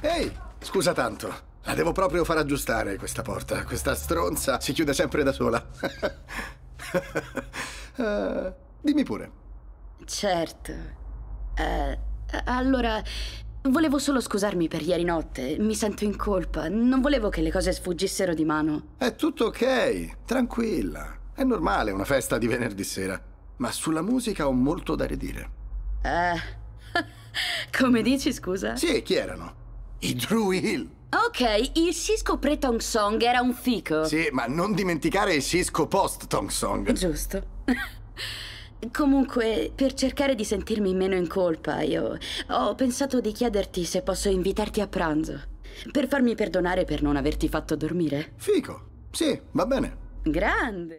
Ehi, scusa tanto. La devo proprio far aggiustare questa porta. Questa stronza si chiude sempre da sola. uh, dimmi pure. Certo. Uh, allora, volevo solo scusarmi per ieri notte. Mi sento in colpa. Non volevo che le cose sfuggissero di mano. È tutto ok, tranquilla. È normale una festa di venerdì sera. Ma sulla musica ho molto da ridire. Eh. Uh, come dici, scusa? Sì, chi erano? I Drew Hill. Ok, il Cisco pre-Tong Song era un fico. Sì, ma non dimenticare il Cisco post-Tong Song. Giusto. Comunque, per cercare di sentirmi meno in colpa, io ho pensato di chiederti se posso invitarti a pranzo. Per farmi perdonare per non averti fatto dormire. Fico, sì, va bene. Grande.